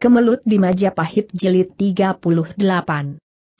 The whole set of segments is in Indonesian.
Kemelut di Majapahit Jilid 38.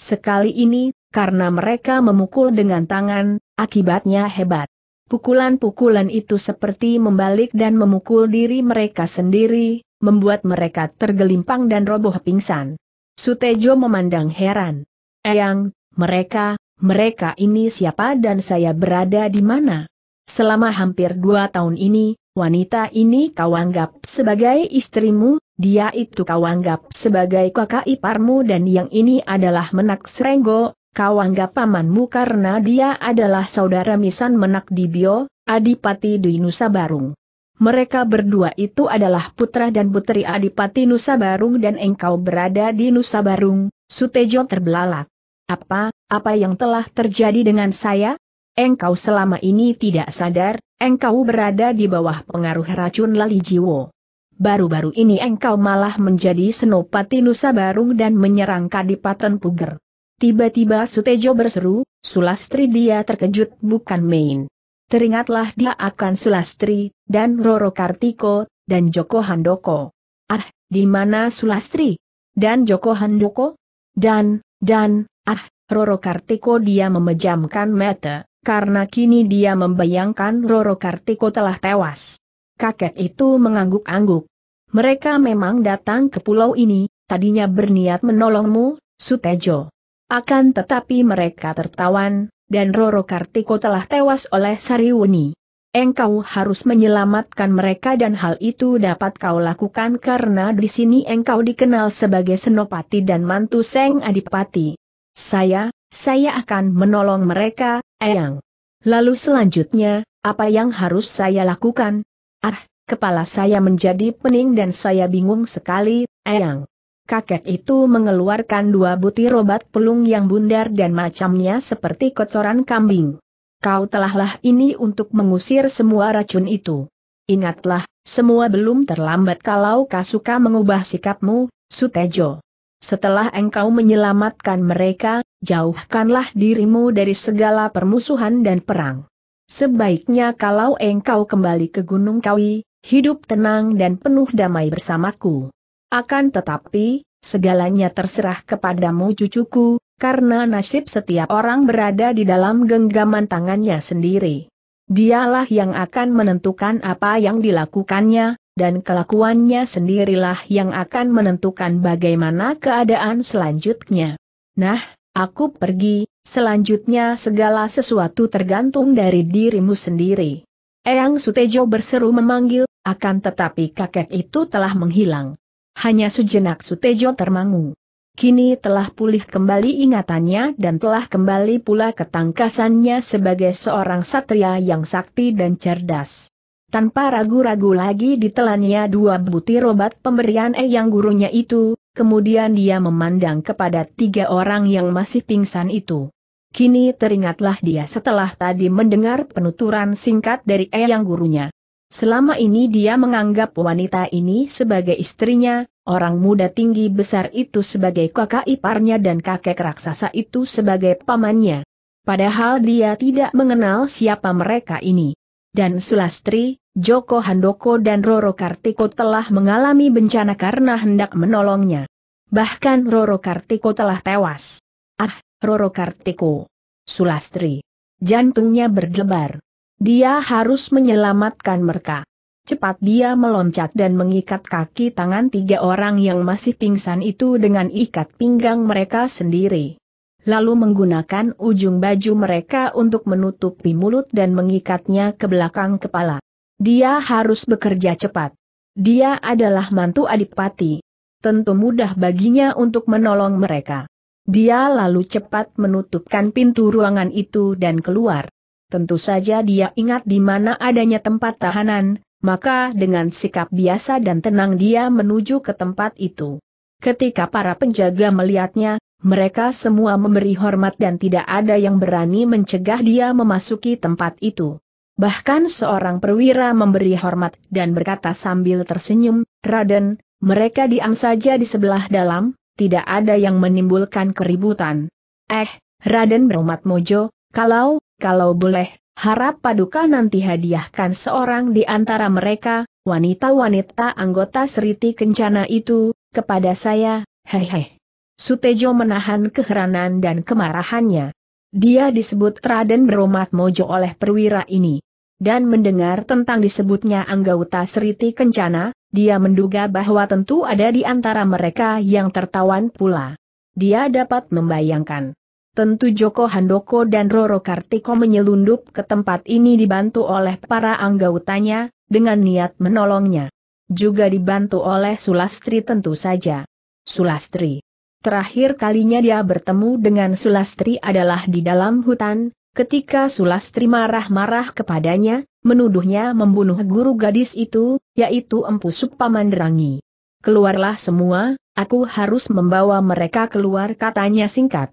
Sekali ini, karena mereka memukul dengan tangan, akibatnya hebat. Pukulan-pukulan itu seperti membalik dan memukul diri mereka sendiri, membuat mereka tergelimpang dan roboh pingsan. Sutejo memandang heran. Eyang, mereka, mereka ini siapa dan saya berada di mana? Selama hampir dua tahun ini, wanita ini kau anggap sebagai istrimu, dia itu kau anggap sebagai kakak iparmu dan yang ini adalah menak serenggo, kau anggap pamanmu karena dia adalah saudara misan menak Dibio, Adipati di Nusa Barung. Mereka berdua itu adalah putra dan putri Adipati Nusa Barung dan engkau berada di Nusa Barung, Sutejo terbelalak. Apa, apa yang telah terjadi dengan saya? Engkau selama ini tidak sadar, engkau berada di bawah pengaruh racun lali jiwo baru-baru ini engkau malah menjadi senopati Nusa Barung dan menyerang Kadipaten Puger. Tiba-tiba Sutejo berseru, Sulastri dia terkejut bukan main. Teringatlah dia akan Sulastri, dan Roro Kartiko, dan Joko Handoko. Ah, di mana Sulastri? Dan Joko Handoko? Dan, dan, ah, Roro Kartiko dia memejamkan mata, karena kini dia membayangkan Roro Kartiko telah tewas. Kakek itu mengangguk-angguk, mereka memang datang ke pulau ini, tadinya berniat menolongmu, Sutejo. Akan tetapi mereka tertawan, dan Roro Kartiko telah tewas oleh Sariwuni. Engkau harus menyelamatkan mereka dan hal itu dapat kau lakukan karena di sini engkau dikenal sebagai Senopati dan mantu Seng Adipati. Saya, saya akan menolong mereka, Eyang. Lalu selanjutnya, apa yang harus saya lakukan? Ah, Kepala saya menjadi pening dan saya bingung sekali, Eyang. Kakek itu mengeluarkan dua butir obat pelung yang bundar dan macamnya seperti kotoran kambing. Kau telahlah ini untuk mengusir semua racun itu. Ingatlah, semua belum terlambat kalau kau suka mengubah sikapmu, Sutejo. Setelah engkau menyelamatkan mereka, jauhkanlah dirimu dari segala permusuhan dan perang. Sebaiknya kalau engkau kembali ke Gunung Kawi, hidup tenang dan penuh damai bersamaku. Akan tetapi, segalanya terserah kepadamu cucuku, karena nasib setiap orang berada di dalam genggaman tangannya sendiri. Dialah yang akan menentukan apa yang dilakukannya, dan kelakuannya sendirilah yang akan menentukan bagaimana keadaan selanjutnya. Nah, aku pergi, selanjutnya segala sesuatu tergantung dari dirimu sendiri. Eyang Sutejo berseru memanggil akan tetapi kakek itu telah menghilang. Hanya sejenak Sutejo termangu. Kini telah pulih kembali ingatannya dan telah kembali pula ketangkasannya sebagai seorang satria yang sakti dan cerdas. Tanpa ragu-ragu lagi ditelannya dua butir obat pemberian Eyang gurunya itu, kemudian dia memandang kepada tiga orang yang masih pingsan itu. Kini teringatlah dia setelah tadi mendengar penuturan singkat dari Eyang gurunya. Selama ini dia menganggap wanita ini sebagai istrinya, orang muda tinggi besar itu sebagai kakak iparnya dan kakek raksasa itu sebagai pamannya. Padahal dia tidak mengenal siapa mereka ini. Dan Sulastri, Joko Handoko dan Roro Kartiko telah mengalami bencana karena hendak menolongnya. Bahkan Roro Kartiko telah tewas. Ah, Roro Kartiko. Sulastri. Jantungnya berdebar. Dia harus menyelamatkan mereka. Cepat dia meloncat dan mengikat kaki tangan tiga orang yang masih pingsan itu dengan ikat pinggang mereka sendiri. Lalu menggunakan ujung baju mereka untuk menutupi mulut dan mengikatnya ke belakang kepala. Dia harus bekerja cepat. Dia adalah mantu adipati. Tentu mudah baginya untuk menolong mereka. Dia lalu cepat menutupkan pintu ruangan itu dan keluar tentu saja dia ingat di mana adanya tempat tahanan, maka dengan sikap biasa dan tenang dia menuju ke tempat itu. Ketika para penjaga melihatnya, mereka semua memberi hormat dan tidak ada yang berani mencegah dia memasuki tempat itu. Bahkan seorang perwira memberi hormat dan berkata sambil tersenyum, Raden, mereka diam saja di sebelah dalam, tidak ada yang menimbulkan keributan. Eh, Raden Berumat Mojo, kalau kalau boleh, harap Paduka nanti hadiahkan seorang di antara mereka, wanita-wanita anggota Seriti Kencana itu, kepada saya, hehe. Sutejo menahan keheranan dan kemarahannya. Dia disebut Raden Beromat Mojo oleh perwira ini. Dan mendengar tentang disebutnya anggota Seriti Kencana, dia menduga bahwa tentu ada di antara mereka yang tertawan pula. Dia dapat membayangkan Tentu Joko Handoko dan Roro Kartiko menyelundup ke tempat ini dibantu oleh para anggotanya, dengan niat menolongnya. Juga dibantu oleh Sulastri tentu saja. Sulastri. Terakhir kalinya dia bertemu dengan Sulastri adalah di dalam hutan, ketika Sulastri marah-marah kepadanya, menuduhnya membunuh guru gadis itu, yaitu Empu Supamandrangi. Keluarlah semua, aku harus membawa mereka keluar katanya singkat.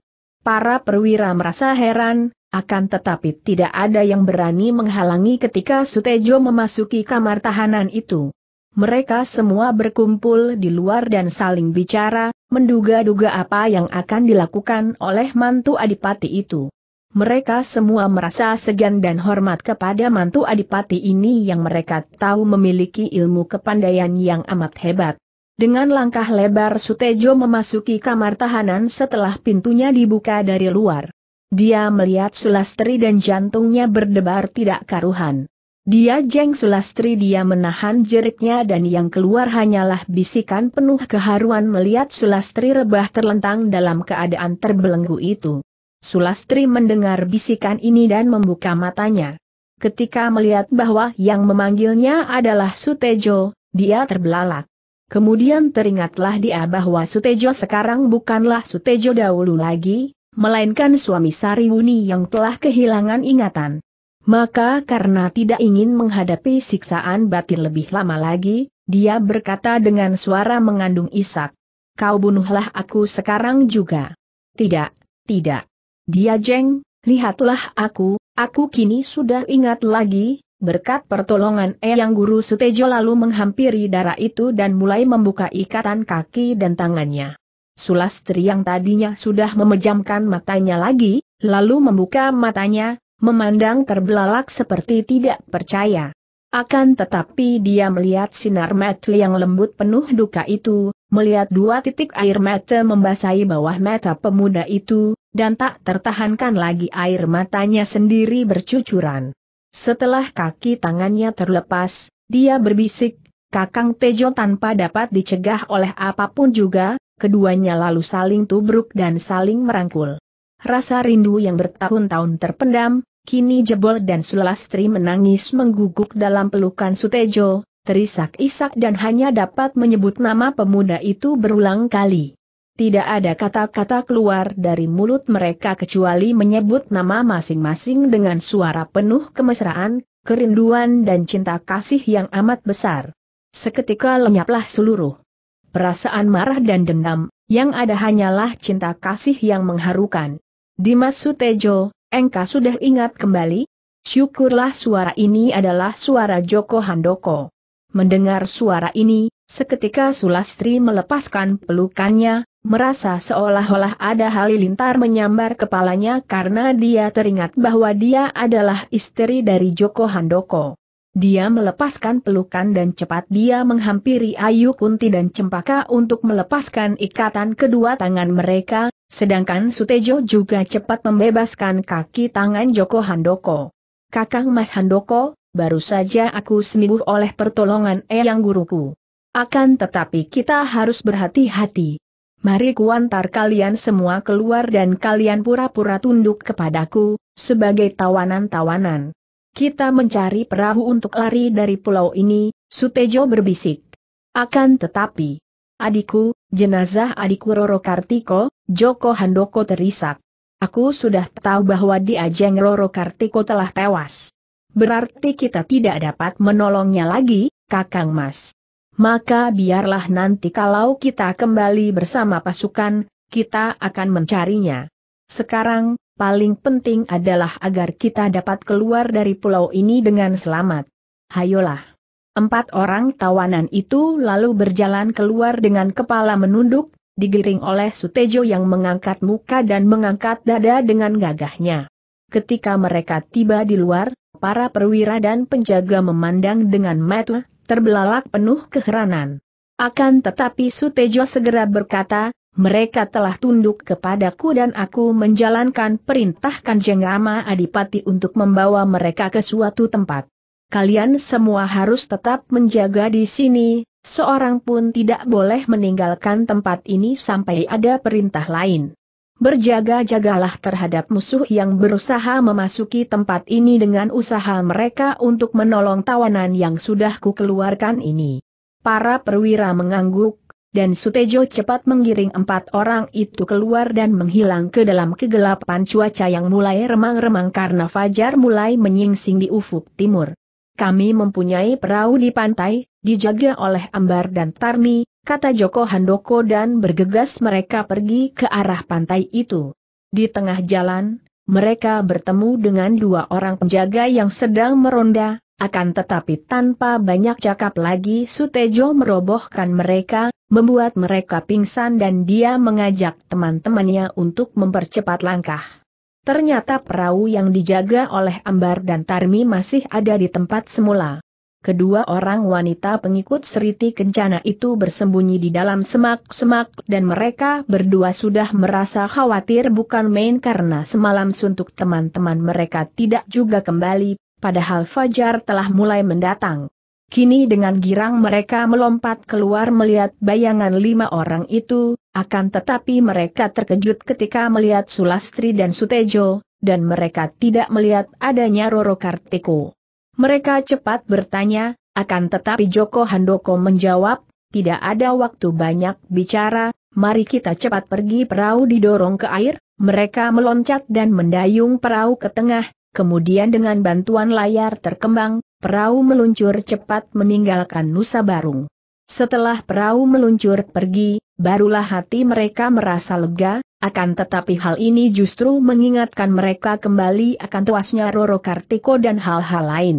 Para perwira merasa heran, akan tetapi tidak ada yang berani menghalangi ketika Sutejo memasuki kamar tahanan itu. Mereka semua berkumpul di luar dan saling bicara, menduga-duga apa yang akan dilakukan oleh mantu adipati itu. Mereka semua merasa segan dan hormat kepada mantu adipati ini yang mereka tahu memiliki ilmu kepandaian yang amat hebat. Dengan langkah lebar Sutejo memasuki kamar tahanan setelah pintunya dibuka dari luar. Dia melihat Sulastri dan jantungnya berdebar tidak karuhan. Dia jeng Sulastri dia menahan jeritnya dan yang keluar hanyalah bisikan penuh keharuan melihat Sulastri rebah terlentang dalam keadaan terbelenggu itu. Sulastri mendengar bisikan ini dan membuka matanya. Ketika melihat bahwa yang memanggilnya adalah Sutejo, dia terbelalak. Kemudian teringatlah dia bahwa Sutejo sekarang bukanlah Sutejo dahulu lagi, melainkan suami Sariwuni yang telah kehilangan ingatan. Maka karena tidak ingin menghadapi siksaan batin lebih lama lagi, dia berkata dengan suara mengandung isak. Kau bunuhlah aku sekarang juga. Tidak, tidak. Dia jeng, lihatlah aku, aku kini sudah ingat lagi, Berkat pertolongan Eyang eh, Guru Sutejo lalu menghampiri darah itu dan mulai membuka ikatan kaki dan tangannya. Sulastri yang tadinya sudah memejamkan matanya lagi, lalu membuka matanya, memandang terbelalak seperti tidak percaya. Akan tetapi dia melihat sinar mata yang lembut penuh duka itu, melihat dua titik air mata membasahi bawah mata pemuda itu, dan tak tertahankan lagi air matanya sendiri bercucuran. Setelah kaki tangannya terlepas, dia berbisik, Kakang Tejo tanpa dapat dicegah oleh apapun juga, keduanya lalu saling tubruk dan saling merangkul. Rasa rindu yang bertahun-tahun terpendam, kini jebol dan Sulastri menangis mengguguk dalam pelukan Sutejo, terisak-isak dan hanya dapat menyebut nama pemuda itu berulang kali. Tidak ada kata-kata keluar dari mulut mereka kecuali menyebut nama masing-masing dengan suara penuh kemesraan, kerinduan dan cinta kasih yang amat besar. Seketika lenyaplah seluruh perasaan marah dan dendam, yang ada hanyalah cinta kasih yang mengharukan. Dimas Sutejo, engkau sudah ingat kembali? Syukurlah suara ini adalah suara Joko Handoko. Mendengar suara ini, Seketika Sulastri melepaskan pelukannya, merasa seolah-olah ada halilintar menyambar kepalanya karena dia teringat bahwa dia adalah istri dari Joko Handoko. Dia melepaskan pelukan dan cepat dia menghampiri Ayu Kunti dan Cempaka untuk melepaskan ikatan kedua tangan mereka, sedangkan Sutejo juga cepat membebaskan kaki tangan Joko Handoko. Kakang Mas Handoko, baru saja aku sembuh oleh pertolongan eyang guruku. Akan tetapi kita harus berhati-hati. Mari kuantar kalian semua keluar dan kalian pura-pura tunduk kepadaku, sebagai tawanan-tawanan. Kita mencari perahu untuk lari dari pulau ini, Sutejo berbisik. Akan tetapi, adikku, jenazah adikku Roro Kartiko, Joko Handoko terisak. Aku sudah tahu bahwa diajeng Roro Kartiko telah tewas. Berarti kita tidak dapat menolongnya lagi, Kakang Mas maka biarlah nanti kalau kita kembali bersama pasukan, kita akan mencarinya. Sekarang, paling penting adalah agar kita dapat keluar dari pulau ini dengan selamat. Hayolah. Empat orang tawanan itu lalu berjalan keluar dengan kepala menunduk, digiring oleh Sutejo yang mengangkat muka dan mengangkat dada dengan gagahnya. Ketika mereka tiba di luar, para perwira dan penjaga memandang dengan mata terbelalak penuh keheranan. Akan tetapi Sutejo segera berkata, mereka telah tunduk kepadaku dan aku menjalankan perintah Kanjeng Rama Adipati untuk membawa mereka ke suatu tempat. Kalian semua harus tetap menjaga di sini, seorang pun tidak boleh meninggalkan tempat ini sampai ada perintah lain. Berjaga-jagalah terhadap musuh yang berusaha memasuki tempat ini dengan usaha mereka untuk menolong tawanan yang sudah kukeluarkan ini. Para perwira mengangguk, dan Sutejo cepat menggiring empat orang itu keluar dan menghilang ke dalam kegelapan cuaca yang mulai remang-remang karena fajar mulai menyingsing di ufuk timur. Kami mempunyai perahu di pantai, dijaga oleh Ambar dan Tarmi, kata Joko Handoko dan bergegas mereka pergi ke arah pantai itu. Di tengah jalan, mereka bertemu dengan dua orang penjaga yang sedang meronda, akan tetapi tanpa banyak cakap lagi Sutejo merobohkan mereka, membuat mereka pingsan dan dia mengajak teman-temannya untuk mempercepat langkah. Ternyata perahu yang dijaga oleh Ambar dan Tarmi masih ada di tempat semula kedua orang wanita pengikut Seriti Kencana itu bersembunyi di dalam semak-semak dan mereka berdua sudah merasa khawatir bukan main karena semalam suntuk teman-teman mereka tidak juga kembali, padahal Fajar telah mulai mendatang. Kini dengan girang mereka melompat keluar melihat bayangan lima orang itu, akan tetapi mereka terkejut ketika melihat Sulastri dan Sutejo, dan mereka tidak melihat adanya Roro Kartiko. Mereka cepat bertanya, akan tetapi Joko Handoko menjawab, tidak ada waktu banyak bicara, mari kita cepat pergi perahu didorong ke air, mereka meloncat dan mendayung perahu ke tengah, kemudian dengan bantuan layar terkembang, perahu meluncur cepat meninggalkan Nusa Barung. Setelah perahu meluncur pergi, barulah hati mereka merasa lega, akan tetapi hal ini justru mengingatkan mereka kembali akan tuasnya Roro Kartiko dan hal-hal lain.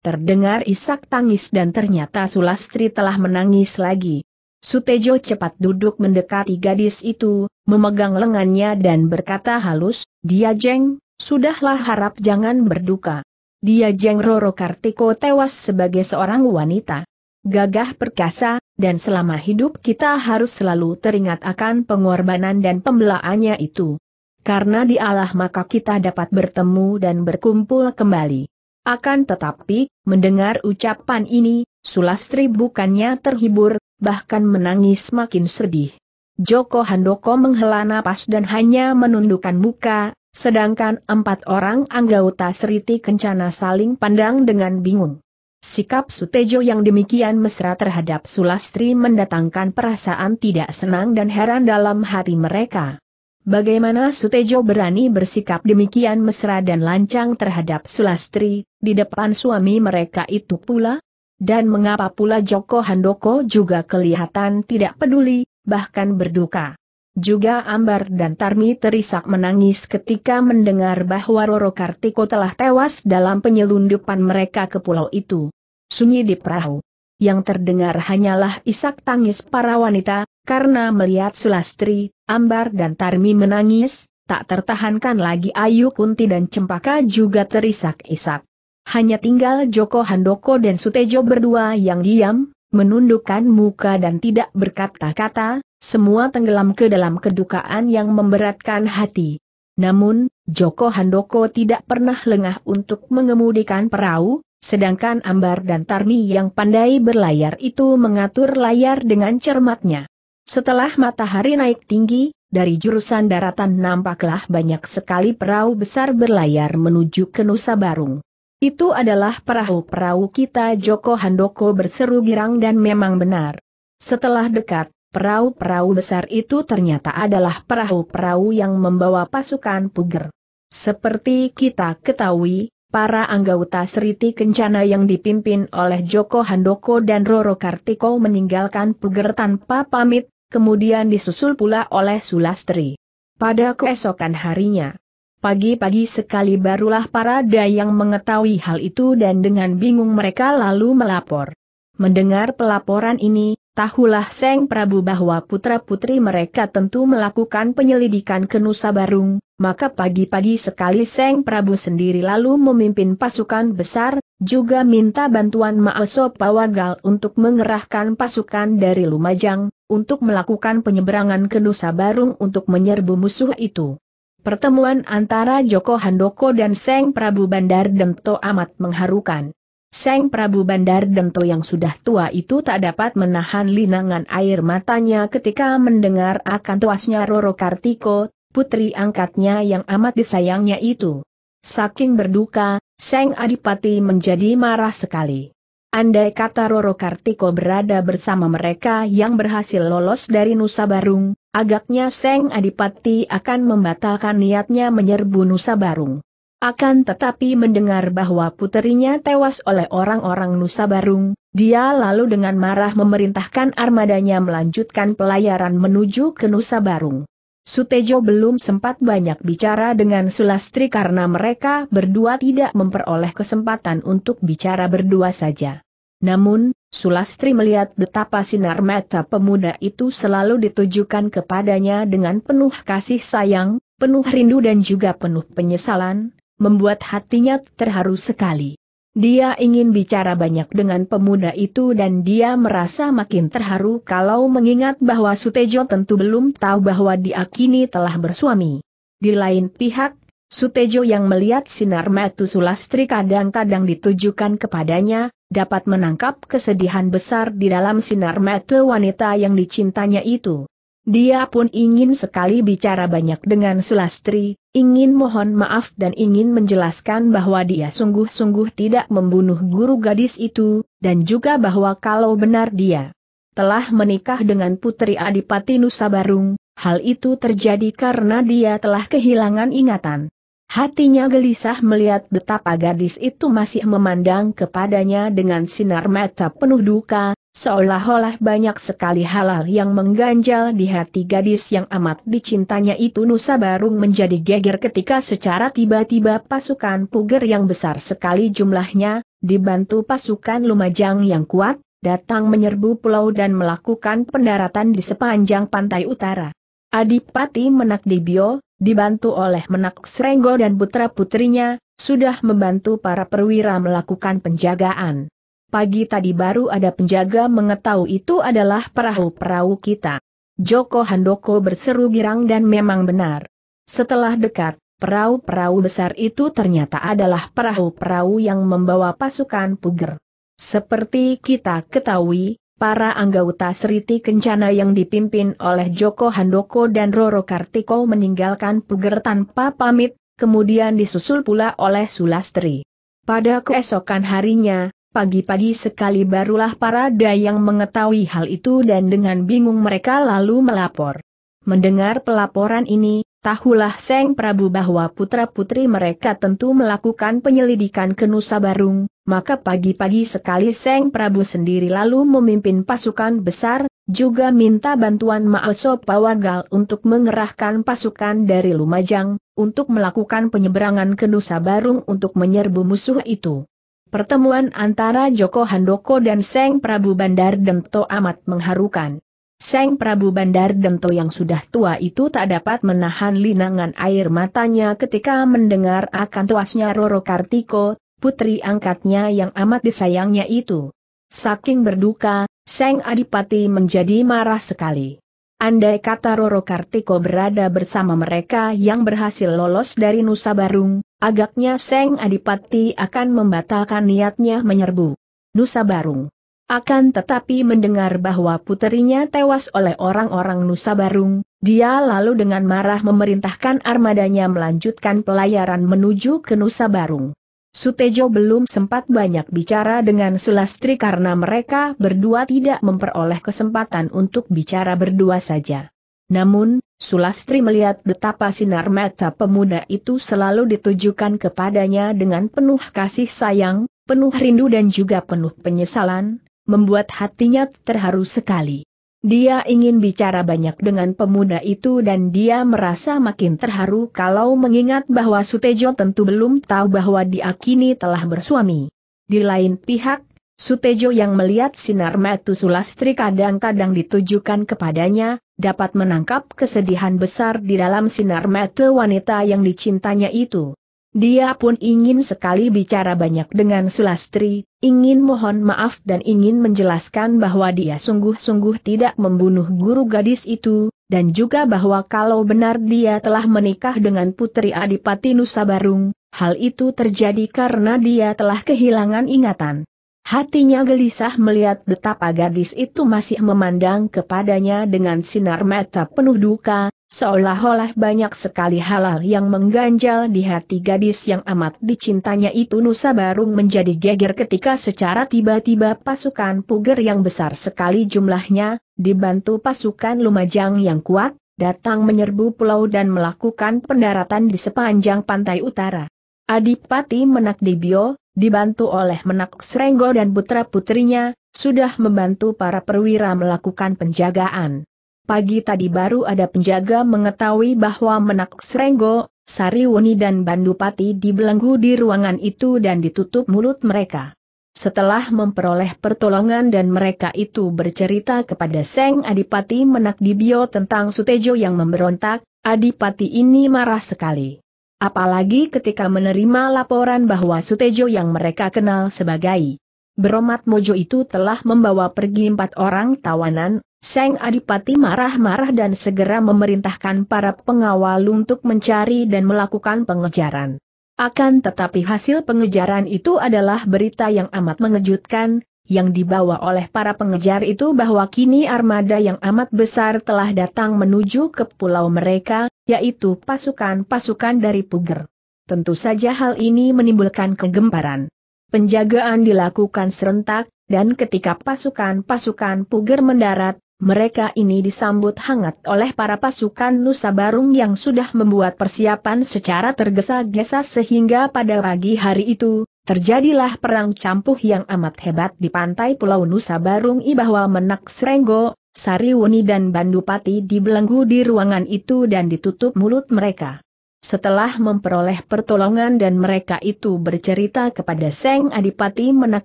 Terdengar isak tangis dan ternyata Sulastri telah menangis lagi. Sutejo cepat duduk mendekati gadis itu, memegang lengannya dan berkata halus, Dia jeng, sudahlah harap jangan berduka. Dia jeng Roro Kartiko tewas sebagai seorang wanita gagah perkasa, dan selama hidup kita harus selalu teringat akan pengorbanan dan pembelaannya itu. Karena di Allah maka kita dapat bertemu dan berkumpul kembali. Akan tetapi, mendengar ucapan ini, Sulastri bukannya terhibur, bahkan menangis makin sedih. Joko Handoko menghela napas dan hanya menundukkan muka, sedangkan empat orang anggota Seriti Kencana saling pandang dengan bingung. Sikap Sutejo yang demikian mesra terhadap Sulastri mendatangkan perasaan tidak senang dan heran dalam hati mereka. Bagaimana Sutejo berani bersikap demikian mesra dan lancang terhadap Sulastri, di depan suami mereka itu pula? Dan mengapa pula Joko Handoko juga kelihatan tidak peduli, bahkan berduka? Juga Ambar dan Tarmi terisak menangis ketika mendengar bahwa Roro Kartiko telah tewas dalam penyelundupan mereka ke pulau itu. Sunyi di perahu. Yang terdengar hanyalah isak tangis para wanita, karena melihat Sulastri, Ambar dan Tarmi menangis, tak tertahankan lagi Ayu Kunti dan Cempaka juga terisak-isak. Hanya tinggal Joko Handoko dan Sutejo berdua yang diam, menundukkan muka dan tidak berkata-kata, semua tenggelam ke dalam kedukaan yang memberatkan hati. Namun, Joko Handoko tidak pernah lengah untuk mengemudikan perahu, sedangkan Ambar dan Tarmi yang pandai berlayar itu mengatur layar dengan cermatnya. Setelah matahari naik tinggi, dari jurusan daratan nampaklah banyak sekali perahu besar berlayar menuju ke Nusa Barung. Itu adalah perahu-perahu kita Joko Handoko berseru girang dan memang benar. Setelah dekat, Perahu-perahu besar itu ternyata adalah perahu-perahu yang membawa pasukan Puger. Seperti kita ketahui, para anggota Seriti Kencana yang dipimpin oleh Joko Handoko dan Roro Kartiko meninggalkan Puger tanpa pamit, kemudian disusul pula oleh Sulastri. Pada keesokan harinya, pagi-pagi sekali barulah para dayang mengetahui hal itu dan dengan bingung mereka lalu melapor. Mendengar pelaporan ini, Tahulah Seng Prabu bahwa putra-putri mereka tentu melakukan penyelidikan ke Nusa Barung, maka pagi-pagi sekali Seng Prabu sendiri lalu memimpin pasukan besar, juga minta bantuan Maeso Pawagal untuk mengerahkan pasukan dari Lumajang, untuk melakukan penyeberangan ke Nusa Barung untuk menyerbu musuh itu. Pertemuan antara Joko Handoko dan Seng Prabu Bandar Dento amat mengharukan. Seng Prabu Bandar Dento yang sudah tua itu tak dapat menahan linangan air matanya ketika mendengar akan tuasnya Roro Kartiko, putri angkatnya yang amat disayangnya itu. Saking berduka, Seng Adipati menjadi marah sekali. Andai kata Roro Kartiko berada bersama mereka yang berhasil lolos dari Nusa Barung, agaknya Seng Adipati akan membatalkan niatnya menyerbu Nusa Barung. Akan tetapi mendengar bahwa puterinya tewas oleh orang-orang Nusa Barung, dia lalu dengan marah memerintahkan armadanya melanjutkan pelayaran menuju ke Nusa Barung. Sutejo belum sempat banyak bicara dengan Sulastri karena mereka berdua tidak memperoleh kesempatan untuk bicara berdua saja. Namun, Sulastri melihat betapa sinar mata pemuda itu selalu ditujukan kepadanya dengan penuh kasih sayang, penuh rindu dan juga penuh penyesalan, membuat hatinya terharu sekali. Dia ingin bicara banyak dengan pemuda itu dan dia merasa makin terharu kalau mengingat bahwa Sutejo tentu belum tahu bahwa dia kini telah bersuami. Di lain pihak, Sutejo yang melihat sinar mata Sulastri kadang-kadang ditujukan kepadanya, dapat menangkap kesedihan besar di dalam sinar mata wanita yang dicintanya itu. Dia pun ingin sekali bicara banyak dengan Sulastri, ingin mohon maaf dan ingin menjelaskan bahwa dia sungguh-sungguh tidak membunuh guru gadis itu, dan juga bahwa kalau benar dia telah menikah dengan Putri Adipati Nusa Barung, hal itu terjadi karena dia telah kehilangan ingatan. Hatinya gelisah melihat betapa gadis itu masih memandang kepadanya dengan sinar mata penuh duka, Seolah-olah banyak sekali halal yang mengganjal di hati gadis yang amat dicintanya itu Nusa Barung menjadi geger ketika secara tiba-tiba pasukan puger yang besar sekali jumlahnya, dibantu pasukan Lumajang yang kuat, datang menyerbu pulau dan melakukan pendaratan di sepanjang pantai utara. Adipati Menak Dibio, dibantu oleh Menak Srenggo dan putra-putrinya, sudah membantu para perwira melakukan penjagaan. Pagi tadi baru ada penjaga mengetahui itu adalah perahu-perahu kita. Joko Handoko berseru girang dan memang benar. Setelah dekat, perahu-perahu besar itu ternyata adalah perahu-perahu yang membawa pasukan puger. Seperti kita ketahui, para anggota Seriti Kencana yang dipimpin oleh Joko Handoko dan Roro Kartiko meninggalkan puger tanpa pamit, kemudian disusul pula oleh Sulastri. Pada keesokan harinya, Pagi-pagi sekali barulah para dayang mengetahui hal itu dan dengan bingung mereka lalu melapor. Mendengar pelaporan ini, tahulah Seng Prabu bahwa putra-putri mereka tentu melakukan penyelidikan ke Nusa Barung, maka pagi-pagi sekali Seng Prabu sendiri lalu memimpin pasukan besar, juga minta bantuan Maeso Pawagal untuk mengerahkan pasukan dari Lumajang, untuk melakukan penyeberangan ke Nusa Barung untuk menyerbu musuh itu. Pertemuan antara Joko Handoko dan Seng Prabu Bandar Dento amat mengharukan. Seng Prabu Bandar Dento yang sudah tua itu tak dapat menahan linangan air matanya ketika mendengar akan tuasnya Roro Kartiko, putri angkatnya yang amat disayangnya itu. Saking berduka, Seng Adipati menjadi marah sekali. Andai kata Roro Kartiko berada bersama mereka yang berhasil lolos dari Nusa Barung, agaknya Seng Adipati akan membatalkan niatnya menyerbu Nusa Barung. Akan tetapi mendengar bahwa puterinya tewas oleh orang-orang Nusa Barung, dia lalu dengan marah memerintahkan armadanya melanjutkan pelayaran menuju ke Nusa Barung. Sutejo belum sempat banyak bicara dengan Sulastri karena mereka berdua tidak memperoleh kesempatan untuk bicara berdua saja. Namun, Sulastri melihat betapa sinar mata pemuda itu selalu ditujukan kepadanya dengan penuh kasih sayang, penuh rindu dan juga penuh penyesalan, membuat hatinya terharu sekali. Dia ingin bicara banyak dengan pemuda itu dan dia merasa makin terharu kalau mengingat bahwa Sutejo tentu belum tahu bahwa dia kini telah bersuami. Di lain pihak, Sutejo yang melihat sinar mata Sulastri kadang-kadang ditujukan kepadanya, dapat menangkap kesedihan besar di dalam sinar mata wanita yang dicintanya itu. Dia pun ingin sekali bicara banyak dengan Sulastri, ingin mohon maaf dan ingin menjelaskan bahwa dia sungguh-sungguh tidak membunuh guru gadis itu, dan juga bahwa kalau benar dia telah menikah dengan putri Adipati Nusa Barung, hal itu terjadi karena dia telah kehilangan ingatan. Hatinya gelisah melihat betapa gadis itu masih memandang kepadanya dengan sinar mata penuh duka, seolah-olah banyak sekali halal yang mengganjal di hati gadis yang amat dicintanya itu Nusa Barung menjadi geger ketika secara tiba-tiba pasukan puger yang besar sekali jumlahnya, dibantu pasukan Lumajang yang kuat, datang menyerbu pulau dan melakukan pendaratan di sepanjang pantai utara. Adipati Menak Dibio, dibantu oleh Menak Srenggo dan putra-putrinya, sudah membantu para perwira melakukan penjagaan. Pagi tadi baru ada penjaga mengetahui bahwa Menak Srenggo, Sariwuni dan Bandupati dibelenggu di ruangan itu dan ditutup mulut mereka. Setelah memperoleh pertolongan dan mereka itu bercerita kepada Seng Adipati Menak Dibio tentang Sutejo yang memberontak, Adipati ini marah sekali. Apalagi ketika menerima laporan bahwa Sutejo yang mereka kenal sebagai Beromat Mojo itu telah membawa pergi empat orang tawanan, Seng Adipati marah-marah dan segera memerintahkan para pengawal untuk mencari dan melakukan pengejaran. Akan tetapi hasil pengejaran itu adalah berita yang amat mengejutkan, yang dibawa oleh para pengejar itu bahwa kini armada yang amat besar telah datang menuju ke pulau mereka, yaitu pasukan-pasukan dari Puger. Tentu saja hal ini menimbulkan kegemparan. Penjagaan dilakukan serentak, dan ketika pasukan-pasukan Puger mendarat, mereka ini disambut hangat oleh para pasukan Nusa Barung yang sudah membuat persiapan secara tergesa-gesa sehingga pada pagi hari itu, Terjadilah perang campuh yang amat hebat di pantai Pulau Nusa Barungi bahwa Menak Srenggo, Sariwuni dan Bandupati dibelenggu di ruangan itu dan ditutup mulut mereka. Setelah memperoleh pertolongan dan mereka itu bercerita kepada Seng Adipati Menak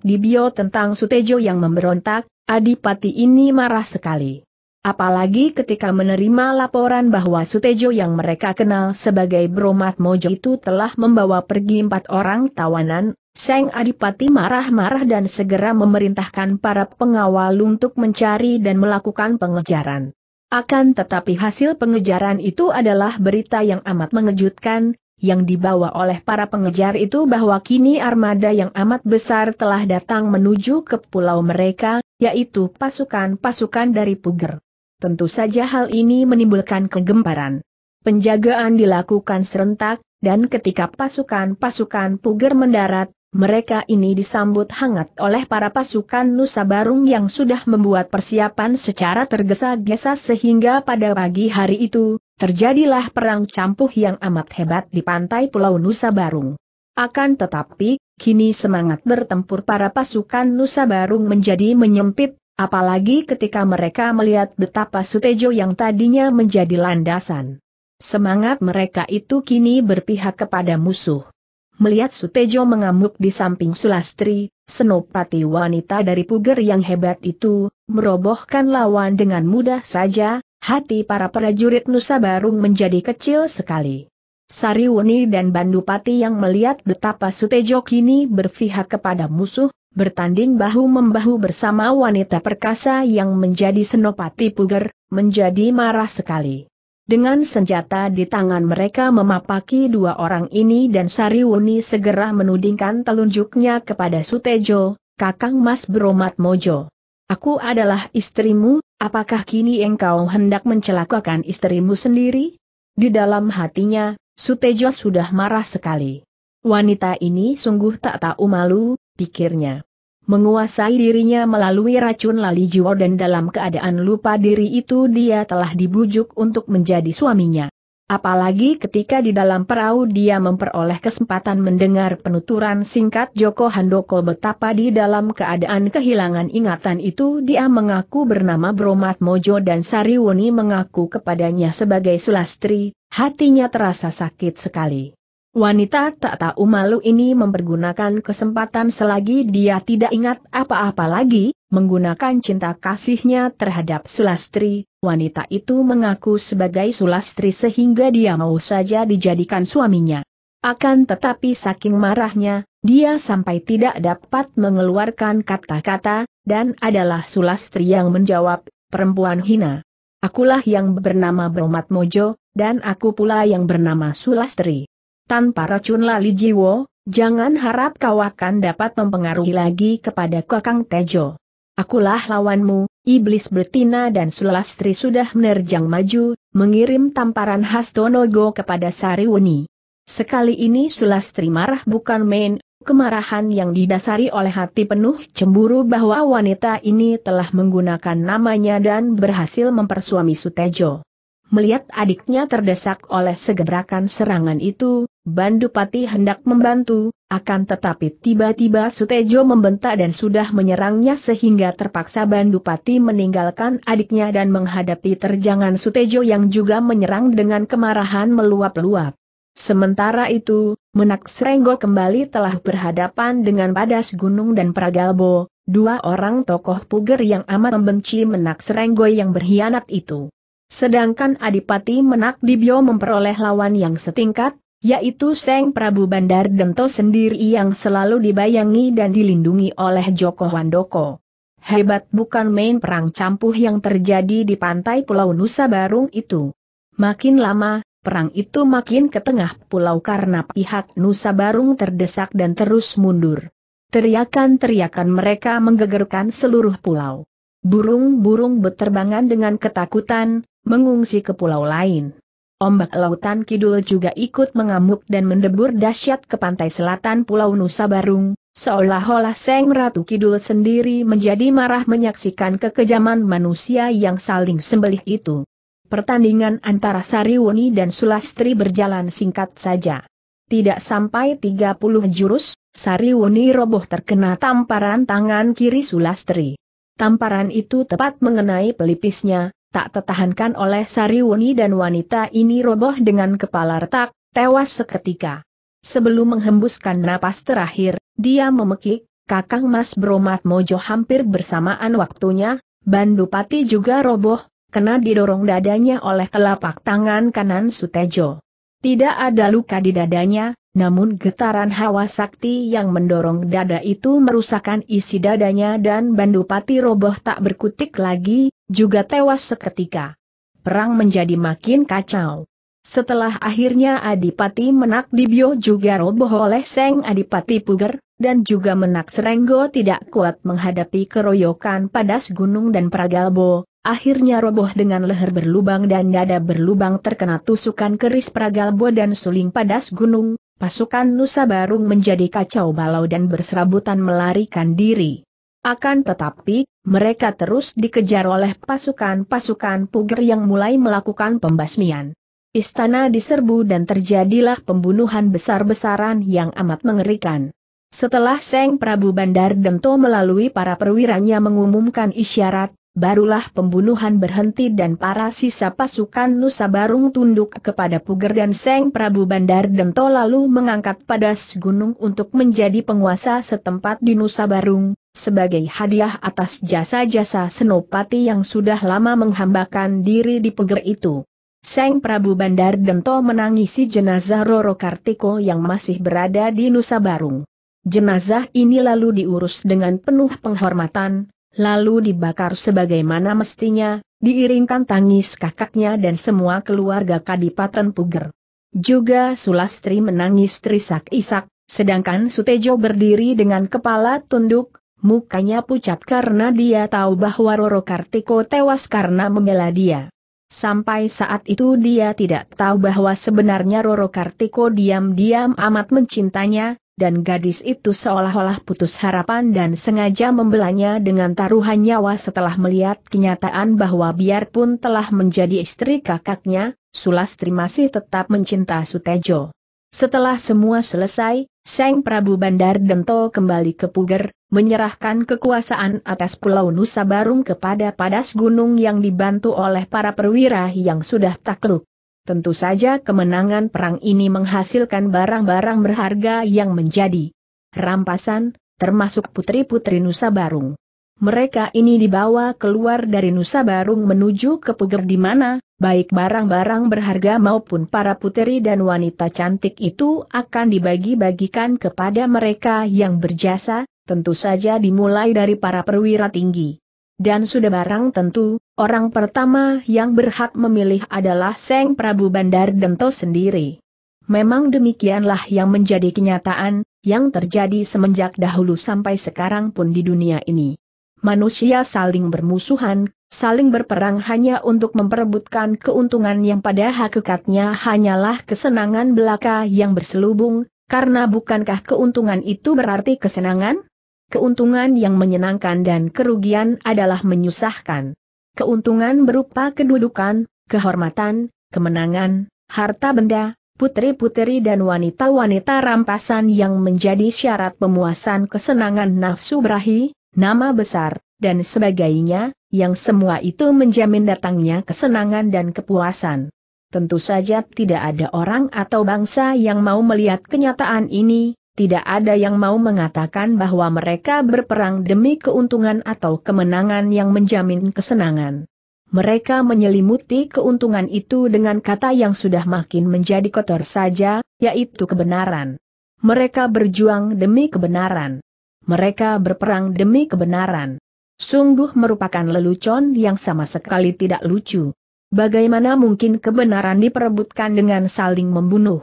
Dibio tentang Sutejo yang memberontak, Adipati ini marah sekali. Apalagi ketika menerima laporan bahwa Sutejo yang mereka kenal sebagai Bromat Mojo itu telah membawa pergi empat orang tawanan, Seng Adipati marah-marah dan segera memerintahkan para pengawal untuk mencari dan melakukan pengejaran. Akan tetapi hasil pengejaran itu adalah berita yang amat mengejutkan, yang dibawa oleh para pengejar itu bahwa kini armada yang amat besar telah datang menuju ke pulau mereka, yaitu pasukan-pasukan dari Puger. Tentu saja hal ini menimbulkan kegemparan. Penjagaan dilakukan serentak, dan ketika pasukan-pasukan Puger mendarat, mereka ini disambut hangat oleh para pasukan Nusa Barung yang sudah membuat persiapan secara tergesa-gesa sehingga pada pagi hari itu, terjadilah perang campuh yang amat hebat di pantai Pulau Nusa Barung. Akan tetapi, kini semangat bertempur para pasukan Nusa Barung menjadi menyempit, apalagi ketika mereka melihat betapa Sutejo yang tadinya menjadi landasan. Semangat mereka itu kini berpihak kepada musuh. Melihat Sutejo mengamuk di samping Sulastri, senopati wanita dari puger yang hebat itu, merobohkan lawan dengan mudah saja, hati para prajurit Nusa Barung menjadi kecil sekali. Sariwuni dan Bandupati yang melihat betapa Sutejo kini berpihak kepada musuh, bertanding bahu-membahu bersama wanita perkasa yang menjadi senopati puger, menjadi marah sekali. Dengan senjata di tangan mereka memapaki dua orang ini dan Sariwuni segera menudingkan telunjuknya kepada Sutejo, kakang Mas Bromat Mojo. Aku adalah istrimu, apakah kini engkau hendak mencelakakan istrimu sendiri? Di dalam hatinya, Sutejo sudah marah sekali. Wanita ini sungguh tak tahu malu, pikirnya menguasai dirinya melalui racun Lali jiwa dan dalam keadaan lupa diri itu dia telah dibujuk untuk menjadi suaminya. Apalagi ketika di dalam perahu dia memperoleh kesempatan mendengar penuturan singkat Joko Handoko betapa di dalam keadaan kehilangan ingatan itu dia mengaku bernama Bromat Mojo dan Sariwuni mengaku kepadanya sebagai Sulastri, hatinya terasa sakit sekali. Wanita tak tahu malu ini mempergunakan kesempatan selagi dia tidak ingat apa-apa lagi, menggunakan cinta kasihnya terhadap Sulastri, wanita itu mengaku sebagai Sulastri sehingga dia mau saja dijadikan suaminya. Akan tetapi saking marahnya, dia sampai tidak dapat mengeluarkan kata-kata, dan adalah Sulastri yang menjawab, perempuan hina. Akulah yang bernama Bromat Mojo, dan aku pula yang bernama Sulastri tanpa racun lali jiwo, jangan harap kau akan dapat mempengaruhi lagi kepada Kakang Tejo. Akulah lawanmu, Iblis Betina dan Sulastri sudah menerjang maju, mengirim tamparan Hastonogo kepada Sariwuni. Sekali ini Sulastri marah bukan main, kemarahan yang didasari oleh hati penuh cemburu bahwa wanita ini telah menggunakan namanya dan berhasil mempersuami Sutejo. Melihat adiknya terdesak oleh segebrakan serangan itu, Bandupati hendak membantu, akan tetapi tiba-tiba Sutejo membentak dan sudah menyerangnya sehingga terpaksa Bandupati meninggalkan adiknya dan menghadapi terjangan Sutejo yang juga menyerang dengan kemarahan meluap-luap. Sementara itu, Menak Serenggo kembali telah berhadapan dengan Padas Gunung dan Pragalbo, dua orang tokoh puger yang amat membenci Menak Serenggo yang berkhianat itu. Sedangkan Adipati menak Dibyo memperoleh lawan yang setingkat, yaitu Seng Prabu Bandar Dento sendiri yang selalu dibayangi dan dilindungi oleh Joko Wandoko. Hebat bukan main perang campuh yang terjadi di pantai Pulau Nusa Barung itu. Makin lama, perang itu makin ke tengah pulau karena pihak Nusa Barung terdesak dan terus mundur. Teriakan-teriakan mereka menggegerkan seluruh pulau. Burung-burung beterbangan dengan ketakutan, mengungsi ke pulau lain. Ombak lautan kidul juga ikut mengamuk dan mendebur dahsyat ke pantai selatan Pulau Nusa Barung, seolah-olah Seng Ratu Kidul sendiri menjadi marah menyaksikan kekejaman manusia yang saling sembelih itu. Pertandingan antara Sariwuni dan Sulastri berjalan singkat saja. Tidak sampai 30 jurus, Sariwuni roboh terkena tamparan tangan kiri Sulastri. Tamparan itu tepat mengenai pelipisnya, tak tertahankan oleh Sariwuni dan wanita ini roboh dengan kepala retak, tewas seketika. Sebelum menghembuskan napas terakhir, dia memekik, Kakang Mas Bromat Mojo hampir bersamaan waktunya, Bandupati juga roboh, kena didorong dadanya oleh telapak tangan kanan Sutejo. Tidak ada luka di dadanya, namun getaran hawa sakti yang mendorong dada itu merusakkan isi dadanya dan Bandupati roboh tak berkutik lagi, juga tewas seketika. Perang menjadi makin kacau. Setelah akhirnya Adipati Menak Dibio juga roboh oleh Seng Adipati Puger, dan juga Menak Serenggo tidak kuat menghadapi keroyokan Padas Gunung dan Pragalbo, akhirnya roboh dengan leher berlubang dan dada berlubang terkena tusukan keris Pragalbo dan suling padas gunung, pasukan Nusa Barung menjadi kacau balau dan berserabutan melarikan diri. Akan tetapi, mereka terus dikejar oleh pasukan-pasukan puger yang mulai melakukan pembasmian. Istana diserbu dan terjadilah pembunuhan besar-besaran yang amat mengerikan. Setelah Seng Prabu Bandar Dento melalui para perwiranya mengumumkan isyarat, barulah pembunuhan berhenti dan para sisa pasukan Nusa Barung tunduk kepada Puger dan Seng Prabu Bandar Dento lalu mengangkat padas gunung untuk menjadi penguasa setempat di Nusa Barung, sebagai hadiah atas jasa-jasa Senopati yang sudah lama menghambakan diri di Puger itu. Seng Prabu Bandar Dento menangisi jenazah Roro Kartiko yang masih berada di Nusa Barung. Jenazah ini lalu diurus dengan penuh penghormatan, lalu dibakar sebagaimana mestinya, diiringkan tangis kakaknya dan semua keluarga Kadipaten Puger. Juga Sulastri menangis terisak-isak, sedangkan Sutejo berdiri dengan kepala tunduk, mukanya pucat karena dia tahu bahwa Roro Kartiko tewas karena membela dia. Sampai saat itu dia tidak tahu bahwa sebenarnya Roro Kartiko diam-diam amat mencintanya, dan gadis itu seolah-olah putus harapan dan sengaja membelanya dengan taruhan nyawa setelah melihat kenyataan bahwa biarpun telah menjadi istri kakaknya, Sulastri masih tetap mencinta Sutejo. Setelah semua selesai, Seng Prabu Bandar Dento kembali ke Puger, menyerahkan kekuasaan atas Pulau Nusa Barum kepada padas gunung yang dibantu oleh para perwira yang sudah takluk. Tentu saja kemenangan perang ini menghasilkan barang-barang berharga yang menjadi rampasan, termasuk putri-putri Nusa Barung. Mereka ini dibawa keluar dari Nusa Barung menuju ke Puger di mana, baik barang-barang berharga maupun para puteri dan wanita cantik itu akan dibagi-bagikan kepada mereka yang berjasa, tentu saja dimulai dari para perwira tinggi. Dan sudah barang tentu, orang pertama yang berhak memilih adalah Seng Prabu Bandar Dento sendiri. Memang demikianlah yang menjadi kenyataan, yang terjadi semenjak dahulu sampai sekarang pun di dunia ini. Manusia saling bermusuhan, saling berperang hanya untuk memperebutkan keuntungan yang pada hakikatnya hanyalah kesenangan belaka yang berselubung, karena bukankah keuntungan itu berarti kesenangan? keuntungan yang menyenangkan dan kerugian adalah menyusahkan. Keuntungan berupa kedudukan, kehormatan, kemenangan, harta benda, putri-putri dan wanita-wanita rampasan yang menjadi syarat pemuasan kesenangan nafsu berahi, nama besar, dan sebagainya, yang semua itu menjamin datangnya kesenangan dan kepuasan. Tentu saja tidak ada orang atau bangsa yang mau melihat kenyataan ini, tidak ada yang mau mengatakan bahwa mereka berperang demi keuntungan atau kemenangan yang menjamin kesenangan. Mereka menyelimuti keuntungan itu dengan kata yang sudah makin menjadi kotor saja, yaitu kebenaran. Mereka berjuang demi kebenaran. Mereka berperang demi kebenaran. Sungguh merupakan lelucon yang sama sekali tidak lucu. Bagaimana mungkin kebenaran diperebutkan dengan saling membunuh?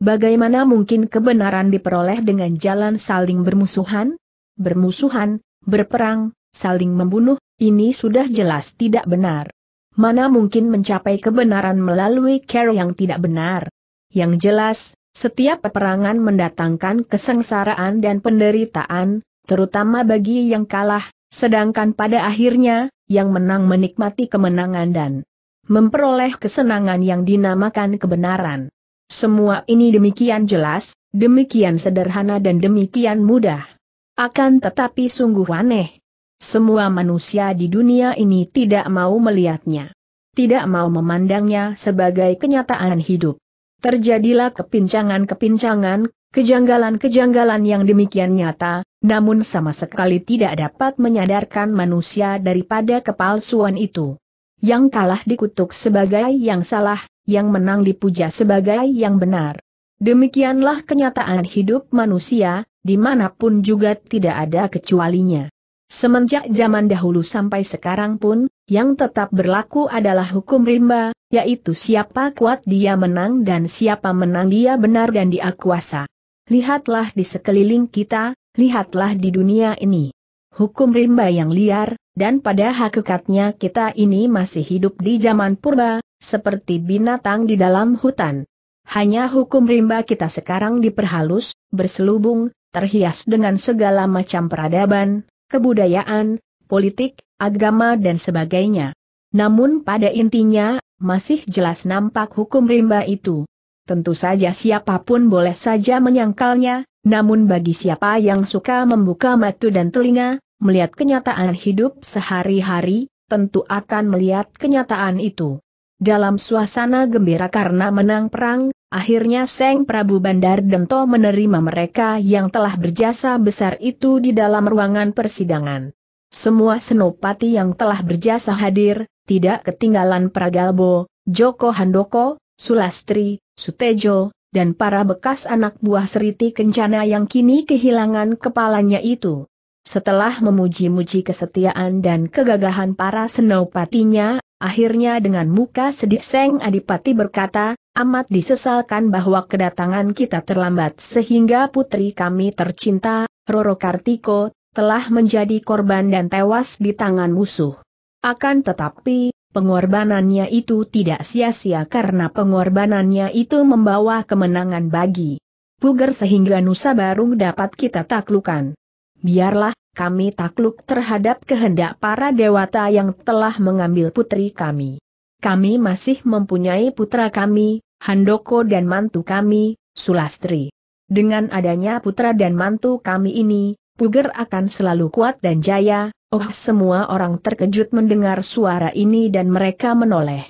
Bagaimana mungkin kebenaran diperoleh dengan jalan saling bermusuhan? Bermusuhan, berperang, saling membunuh, ini sudah jelas tidak benar. Mana mungkin mencapai kebenaran melalui care yang tidak benar? Yang jelas, setiap peperangan mendatangkan kesengsaraan dan penderitaan, terutama bagi yang kalah, sedangkan pada akhirnya, yang menang menikmati kemenangan dan memperoleh kesenangan yang dinamakan kebenaran. Semua ini demikian jelas, demikian sederhana dan demikian mudah. Akan tetapi sungguh aneh. Semua manusia di dunia ini tidak mau melihatnya. Tidak mau memandangnya sebagai kenyataan hidup. Terjadilah kepincangan-kepincangan, kejanggalan-kejanggalan yang demikian nyata, namun sama sekali tidak dapat menyadarkan manusia daripada kepalsuan itu. Yang kalah dikutuk sebagai yang salah, yang menang dipuja sebagai yang benar. Demikianlah kenyataan hidup manusia, dimanapun juga tidak ada kecualinya. Semenjak zaman dahulu sampai sekarang pun, yang tetap berlaku adalah hukum rimba, yaitu siapa kuat dia menang dan siapa menang dia benar dan dia kuasa. Lihatlah di sekeliling kita, lihatlah di dunia ini. Hukum rimba yang liar, dan pada hakikatnya kita ini masih hidup di zaman purba, seperti binatang di dalam hutan. Hanya hukum rimba kita sekarang diperhalus, berselubung, terhias dengan segala macam peradaban, kebudayaan, politik, agama dan sebagainya. Namun pada intinya, masih jelas nampak hukum rimba itu. Tentu saja siapapun boleh saja menyangkalnya, namun bagi siapa yang suka membuka mata dan telinga, melihat kenyataan hidup sehari-hari, tentu akan melihat kenyataan itu. Dalam suasana gembira karena menang perang, akhirnya Seng Prabu Bandar Dento menerima mereka yang telah berjasa besar itu di dalam ruangan persidangan. Semua senopati yang telah berjasa hadir, tidak ketinggalan Pragalbo, Joko Handoko, Sulastri, Sutejo, dan para bekas anak buah Seriti Kencana yang kini kehilangan kepalanya itu. Setelah memuji-muji kesetiaan dan kegagahan para senopatinya, akhirnya dengan muka sedih Seng Adipati berkata, amat disesalkan bahwa kedatangan kita terlambat sehingga putri kami tercinta, Roro Kartiko, telah menjadi korban dan tewas di tangan musuh. Akan tetapi, pengorbanannya itu tidak sia-sia karena pengorbanannya itu membawa kemenangan bagi Puger sehingga Nusa Barung dapat kita taklukan. Biarlah, kami takluk terhadap kehendak para dewata yang telah mengambil putri kami. Kami masih mempunyai putra kami, Handoko dan mantu kami, Sulastri. Dengan adanya putra dan mantu kami ini, Puger akan selalu kuat dan jaya, oh semua orang terkejut mendengar suara ini dan mereka menoleh.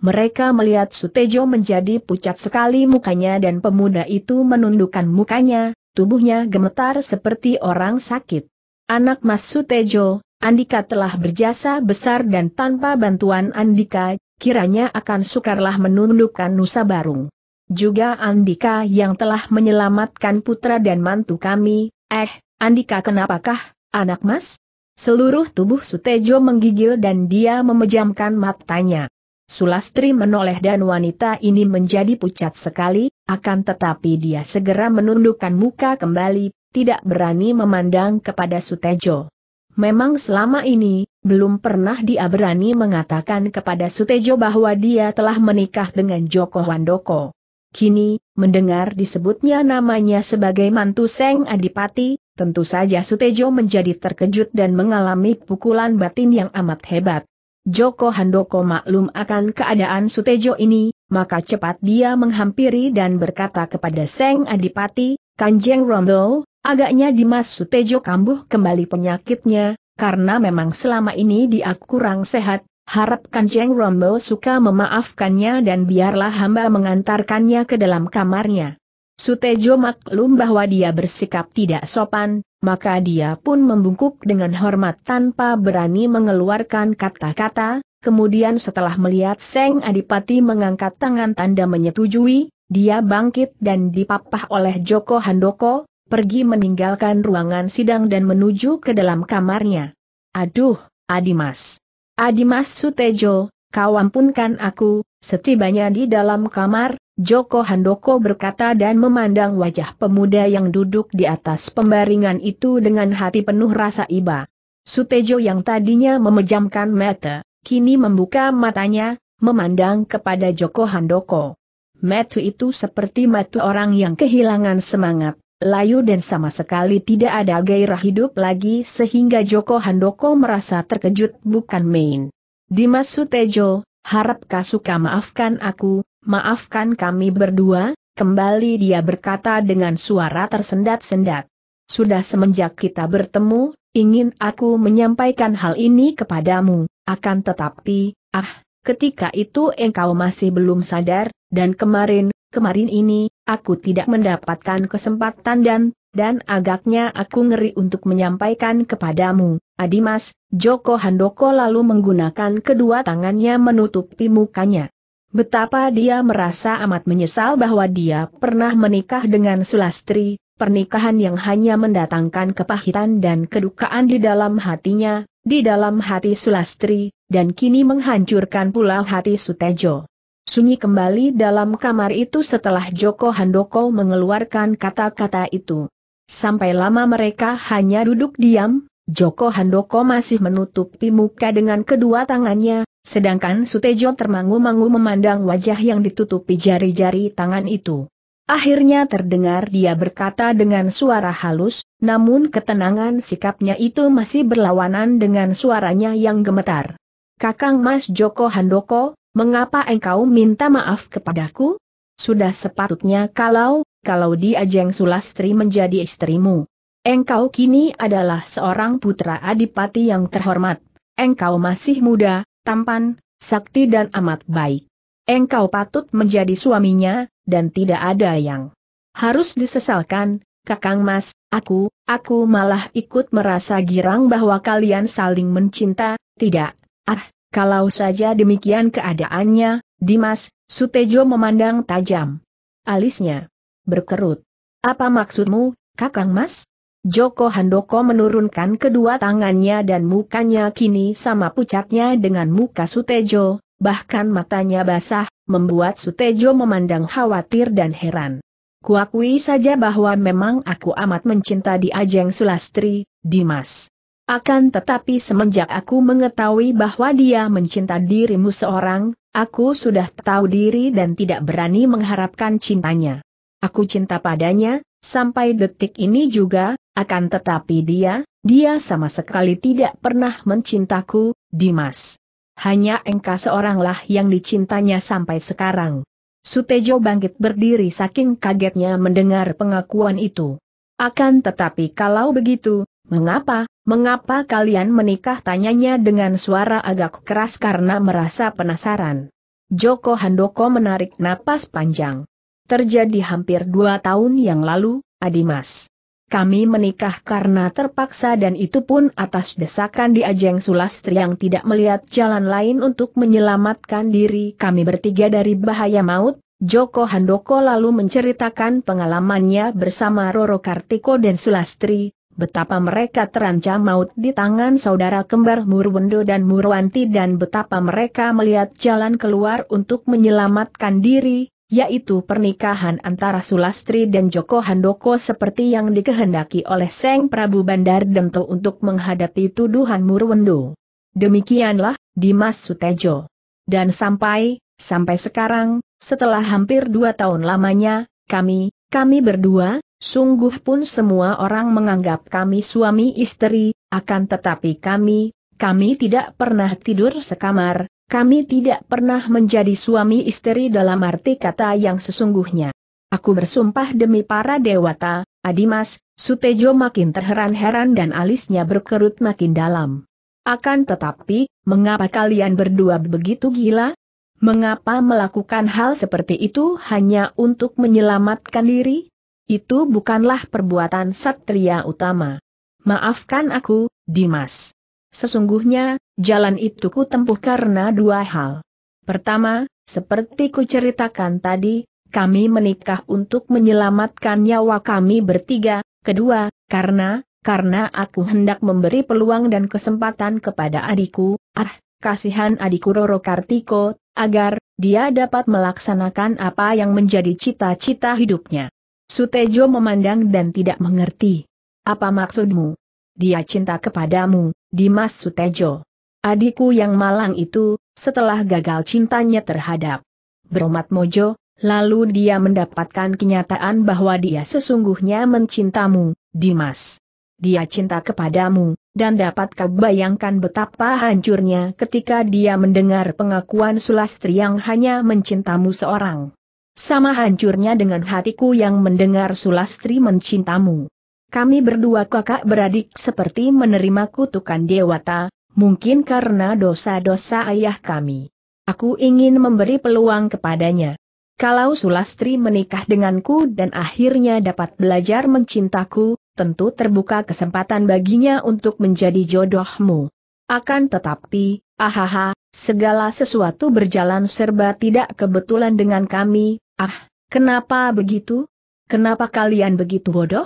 Mereka melihat Sutejo menjadi pucat sekali mukanya dan pemuda itu menundukkan mukanya, tubuhnya gemetar seperti orang sakit. Anak Mas Sutejo, Andika telah berjasa besar dan tanpa bantuan Andika, kiranya akan sukarlah menundukkan Nusa Barung. Juga Andika yang telah menyelamatkan putra dan mantu kami, eh, Andika kenapakah, anak mas? Seluruh tubuh Sutejo menggigil dan dia memejamkan matanya. Sulastri menoleh dan wanita ini menjadi pucat sekali, akan tetapi dia segera menundukkan muka kembali, tidak berani memandang kepada Sutejo. Memang selama ini, belum pernah dia berani mengatakan kepada Sutejo bahwa dia telah menikah dengan Joko Wandoko. Kini, mendengar disebutnya namanya sebagai mantu Seng Adipati, tentu saja Sutejo menjadi terkejut dan mengalami pukulan batin yang amat hebat. Joko Handoko maklum akan keadaan Sutejo ini, maka cepat dia menghampiri dan berkata kepada Seng Adipati, Kanjeng Rondo, Agaknya Dimas Sutejo kambuh kembali penyakitnya, karena memang selama ini dia kurang sehat, harapkan Jeng Rombo suka memaafkannya dan biarlah hamba mengantarkannya ke dalam kamarnya. Sutejo maklum bahwa dia bersikap tidak sopan, maka dia pun membungkuk dengan hormat tanpa berani mengeluarkan kata-kata, kemudian setelah melihat Seng Adipati mengangkat tangan tanda menyetujui, dia bangkit dan dipapah oleh Joko Handoko, pergi meninggalkan ruangan sidang dan menuju ke dalam kamarnya. Aduh, Adimas. Adimas Sutejo, kau ampunkan aku, setibanya di dalam kamar, Joko Handoko berkata dan memandang wajah pemuda yang duduk di atas pembaringan itu dengan hati penuh rasa iba. Sutejo yang tadinya memejamkan mata, kini membuka matanya, memandang kepada Joko Handoko. Metu itu seperti matu orang yang kehilangan semangat, layu dan sama sekali tidak ada gairah hidup lagi sehingga Joko Handoko merasa terkejut bukan main. Dimas Sutejo, harap suka maafkan aku, maafkan kami berdua, kembali dia berkata dengan suara tersendat-sendat. Sudah semenjak kita bertemu, ingin aku menyampaikan hal ini kepadamu, akan tetapi, ah, ketika itu engkau masih belum sadar, dan kemarin, kemarin ini, aku tidak mendapatkan kesempatan dan, dan agaknya aku ngeri untuk menyampaikan kepadamu, Adimas, Joko Handoko lalu menggunakan kedua tangannya menutupi mukanya. Betapa dia merasa amat menyesal bahwa dia pernah menikah dengan Sulastri, pernikahan yang hanya mendatangkan kepahitan dan kedukaan di dalam hatinya, di dalam hati Sulastri, dan kini menghancurkan pula hati Sutejo. Sunyi kembali dalam kamar itu setelah Joko Handoko mengeluarkan kata-kata itu. Sampai lama mereka hanya duduk diam, Joko Handoko masih menutupi muka dengan kedua tangannya, sedangkan Sutejo termangu-mangu memandang wajah yang ditutupi jari-jari tangan itu. Akhirnya terdengar dia berkata dengan suara halus, namun ketenangan sikapnya itu masih berlawanan dengan suaranya yang gemetar. Kakang Mas Joko Handoko, mengapa engkau minta maaf kepadaku? Sudah sepatutnya kalau, kalau diajeng Sulastri menjadi istrimu. Engkau kini adalah seorang putra adipati yang terhormat. Engkau masih muda, tampan, sakti dan amat baik. Engkau patut menjadi suaminya, dan tidak ada yang harus disesalkan, Kakang Mas, aku, aku malah ikut merasa girang bahwa kalian saling mencinta, tidak, ah, kalau saja demikian keadaannya, Dimas, Sutejo memandang tajam. Alisnya berkerut. Apa maksudmu, Kakang Mas? Joko Handoko menurunkan kedua tangannya dan mukanya kini sama pucatnya dengan muka Sutejo, bahkan matanya basah, membuat Sutejo memandang khawatir dan heran. Kuakui saja bahwa memang aku amat mencinta di Ajeng Sulastri, Dimas. Akan tetapi semenjak aku mengetahui bahwa dia mencinta dirimu seorang, aku sudah tahu diri dan tidak berani mengharapkan cintanya. Aku cinta padanya, sampai detik ini juga, akan tetapi dia, dia sama sekali tidak pernah mencintaku, Dimas. Hanya engkau seoranglah yang dicintanya sampai sekarang. Sutejo bangkit berdiri saking kagetnya mendengar pengakuan itu. Akan tetapi kalau begitu, Mengapa, mengapa kalian menikah tanyanya dengan suara agak keras karena merasa penasaran. Joko Handoko menarik napas panjang. Terjadi hampir dua tahun yang lalu, Adimas. Kami menikah karena terpaksa dan itu pun atas desakan di Ajeng Sulastri yang tidak melihat jalan lain untuk menyelamatkan diri kami bertiga dari bahaya maut, Joko Handoko lalu menceritakan pengalamannya bersama Roro Kartiko dan Sulastri, betapa mereka terancam maut di tangan saudara kembar Murwendo dan Murwanti dan betapa mereka melihat jalan keluar untuk menyelamatkan diri, yaitu pernikahan antara Sulastri dan Joko Handoko seperti yang dikehendaki oleh Seng Prabu Bandar Dento untuk menghadapi tuduhan Murwendo. Demikianlah, Dimas Sutejo. Dan sampai, sampai sekarang, setelah hampir dua tahun lamanya, kami, kami berdua, Sungguh pun semua orang menganggap kami suami istri, akan tetapi kami, kami tidak pernah tidur sekamar, kami tidak pernah menjadi suami istri dalam arti kata yang sesungguhnya. Aku bersumpah demi para dewata, Adimas, Sutejo makin terheran-heran dan alisnya berkerut makin dalam. Akan tetapi, mengapa kalian berdua begitu gila? Mengapa melakukan hal seperti itu hanya untuk menyelamatkan diri? Itu bukanlah perbuatan satria utama. Maafkan aku, Dimas. Sesungguhnya, jalan itu ku tempuh karena dua hal. Pertama, seperti ku ceritakan tadi, kami menikah untuk menyelamatkan nyawa kami bertiga, kedua, karena, karena aku hendak memberi peluang dan kesempatan kepada adikku, ah, kasihan adikku Roro Kartiko, agar, dia dapat melaksanakan apa yang menjadi cita-cita hidupnya. Sutejo memandang dan tidak mengerti. Apa maksudmu? Dia cinta kepadamu, Dimas Sutejo. Adikku yang malang itu, setelah gagal cintanya terhadap Bromat Mojo, lalu dia mendapatkan kenyataan bahwa dia sesungguhnya mencintamu, Dimas. Dia cinta kepadamu, dan dapat kau bayangkan betapa hancurnya ketika dia mendengar pengakuan Sulastri yang hanya mencintamu seorang. Sama hancurnya dengan hatiku yang mendengar Sulastri mencintamu. Kami berdua kakak beradik seperti menerima kutukan dewata, mungkin karena dosa-dosa ayah kami. Aku ingin memberi peluang kepadanya. Kalau Sulastri menikah denganku dan akhirnya dapat belajar mencintaku, tentu terbuka kesempatan baginya untuk menjadi jodohmu. Akan tetapi, ahaha, segala sesuatu berjalan serba tidak kebetulan dengan kami, Ah, kenapa begitu? Kenapa kalian begitu bodoh?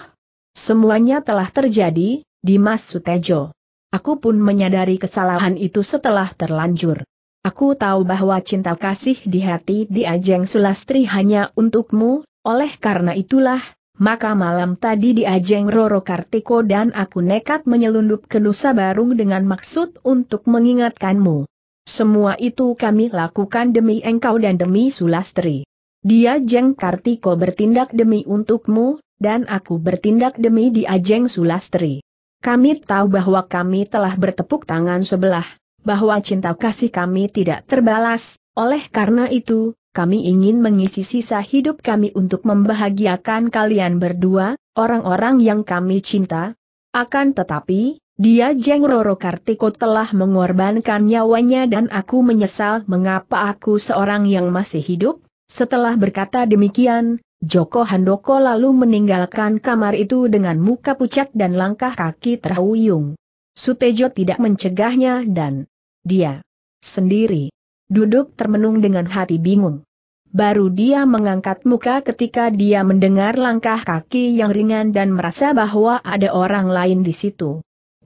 Semuanya telah terjadi, Dimas Sutejo. Aku pun menyadari kesalahan itu setelah terlanjur. Aku tahu bahwa cinta kasih di hati di Ajeng Sulastri hanya untukmu, oleh karena itulah, maka malam tadi di Ajeng Roro Kartiko dan aku nekat menyelundup ke Nusa Barung dengan maksud untuk mengingatkanmu. Semua itu kami lakukan demi engkau dan demi Sulastri. Dia Jeng Kartiko bertindak demi untukmu, dan aku bertindak demi dia Jeng Sulastri. Kami tahu bahwa kami telah bertepuk tangan sebelah, bahwa cinta kasih kami tidak terbalas, oleh karena itu, kami ingin mengisi sisa hidup kami untuk membahagiakan kalian berdua, orang-orang yang kami cinta. Akan tetapi, dia Jeng Roro Kartiko telah mengorbankan nyawanya dan aku menyesal mengapa aku seorang yang masih hidup, setelah berkata demikian, Joko Handoko lalu meninggalkan kamar itu dengan muka pucat dan langkah kaki terhuyung. Sutejo tidak mencegahnya dan dia sendiri duduk termenung dengan hati bingung. Baru dia mengangkat muka ketika dia mendengar langkah kaki yang ringan dan merasa bahwa ada orang lain di situ.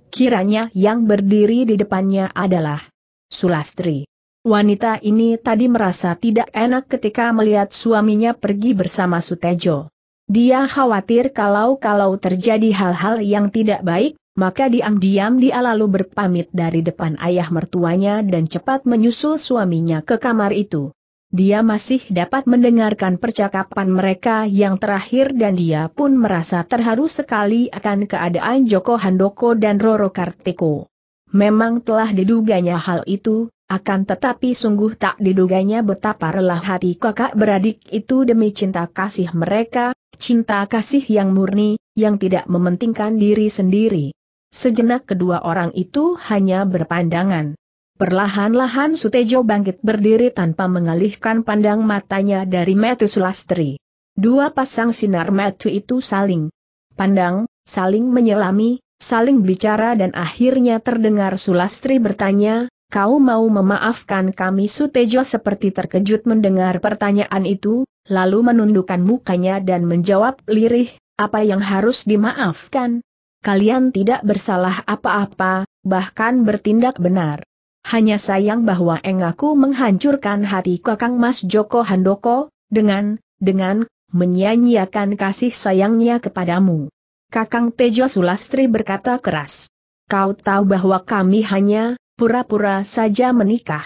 Kiranya yang berdiri di depannya adalah Sulastri. Wanita ini tadi merasa tidak enak ketika melihat suaminya pergi bersama Sutejo. Dia khawatir kalau-kalau terjadi hal-hal yang tidak baik, maka diam-diam dia lalu berpamit dari depan ayah mertuanya dan cepat menyusul suaminya ke kamar itu. Dia masih dapat mendengarkan percakapan mereka yang terakhir dan dia pun merasa terharu sekali akan keadaan Joko Handoko dan Roro Kartiko. Memang telah diduganya hal itu, akan tetapi sungguh tak diduganya betapa relah hati kakak beradik itu demi cinta kasih mereka, cinta kasih yang murni, yang tidak mementingkan diri sendiri. Sejenak kedua orang itu hanya berpandangan. Perlahan-lahan Sutejo bangkit berdiri tanpa mengalihkan pandang matanya dari Metu Sulastri. Dua pasang sinar Metu itu saling pandang, saling menyelami, saling bicara dan akhirnya terdengar Sulastri bertanya, kau mau memaafkan kami Sutejo seperti terkejut mendengar pertanyaan itu, lalu menundukkan mukanya dan menjawab lirih, apa yang harus dimaafkan? Kalian tidak bersalah apa-apa, bahkan bertindak benar. Hanya sayang bahwa Engaku menghancurkan hati Kakang Mas Joko Handoko, dengan, dengan, menyanyiakan kasih sayangnya kepadamu. Kakang Tejo Sulastri berkata keras. Kau tahu bahwa kami hanya, pura-pura saja menikah.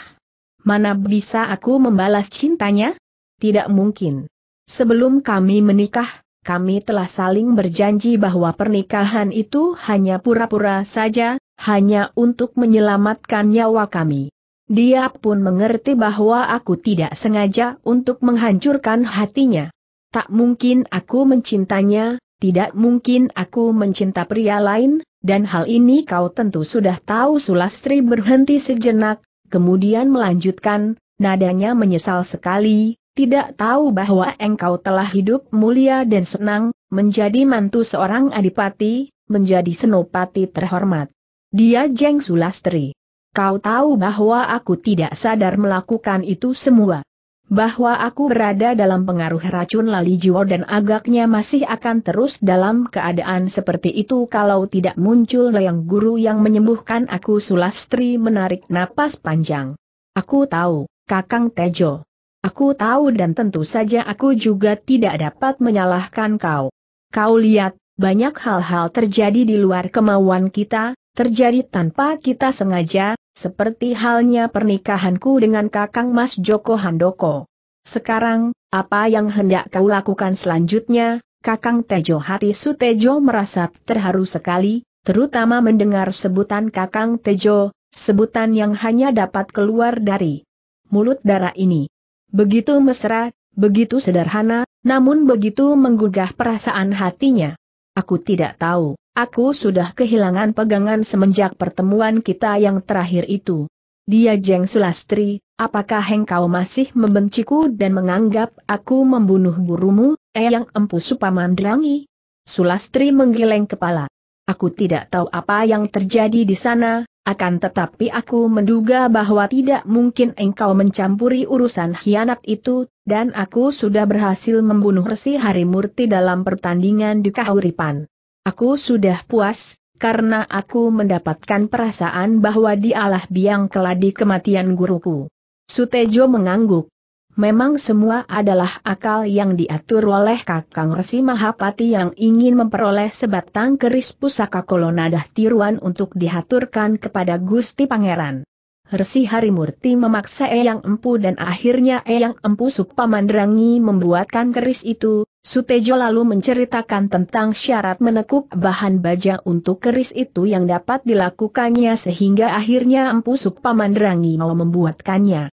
Mana bisa aku membalas cintanya? Tidak mungkin. Sebelum kami menikah, kami telah saling berjanji bahwa pernikahan itu hanya pura-pura saja, hanya untuk menyelamatkan nyawa kami. Dia pun mengerti bahwa aku tidak sengaja untuk menghancurkan hatinya. Tak mungkin aku mencintanya, tidak mungkin aku mencinta pria lain, dan hal ini kau tentu sudah tahu Sulastri berhenti sejenak, kemudian melanjutkan, nadanya menyesal sekali, tidak tahu bahwa engkau telah hidup mulia dan senang, menjadi mantu seorang adipati, menjadi senopati terhormat. Dia Jeng Sulastri. Kau tahu bahwa aku tidak sadar melakukan itu semua bahwa aku berada dalam pengaruh racun lali jiwa dan agaknya masih akan terus dalam keadaan seperti itu kalau tidak muncul layang guru yang menyembuhkan aku Sulastri menarik napas panjang. Aku tahu, Kakang Tejo. Aku tahu dan tentu saja aku juga tidak dapat menyalahkan kau. Kau lihat, banyak hal-hal terjadi di luar kemauan kita, terjadi tanpa kita sengaja, seperti halnya pernikahanku dengan kakang Mas Joko Handoko. Sekarang, apa yang hendak kau lakukan selanjutnya, kakang Tejo Hati Sutejo merasa terharu sekali, terutama mendengar sebutan kakang Tejo, sebutan yang hanya dapat keluar dari mulut darah ini. Begitu mesra, begitu sederhana, namun begitu menggugah perasaan hatinya. Aku tidak tahu Aku sudah kehilangan pegangan semenjak pertemuan kita yang terakhir itu. Dia Jeng Sulastri, apakah engkau masih membenciku dan menganggap aku membunuh gurumu, Eyang Empu Supamandrangi? Sulastri menggeleng kepala. Aku tidak tahu apa yang terjadi di sana, akan tetapi aku menduga bahwa tidak mungkin engkau mencampuri urusan hianat itu, dan aku sudah berhasil membunuh Resi Harimurti dalam pertandingan di Kahuripan. Aku sudah puas, karena aku mendapatkan perasaan bahwa dialah biang keladi kematian guruku. Sutejo mengangguk. Memang semua adalah akal yang diatur oleh Kakang Resi Mahapati yang ingin memperoleh sebatang keris pusaka kolonadah tiruan untuk dihaturkan kepada Gusti Pangeran. Resi Harimurti memaksa Eyang Empu dan akhirnya Eyang Empu Supamandrangi membuatkan keris itu, Sutejo lalu menceritakan tentang syarat menekuk bahan baja untuk keris itu yang dapat dilakukannya sehingga akhirnya Empu Sukpamandrangi mau membuatkannya.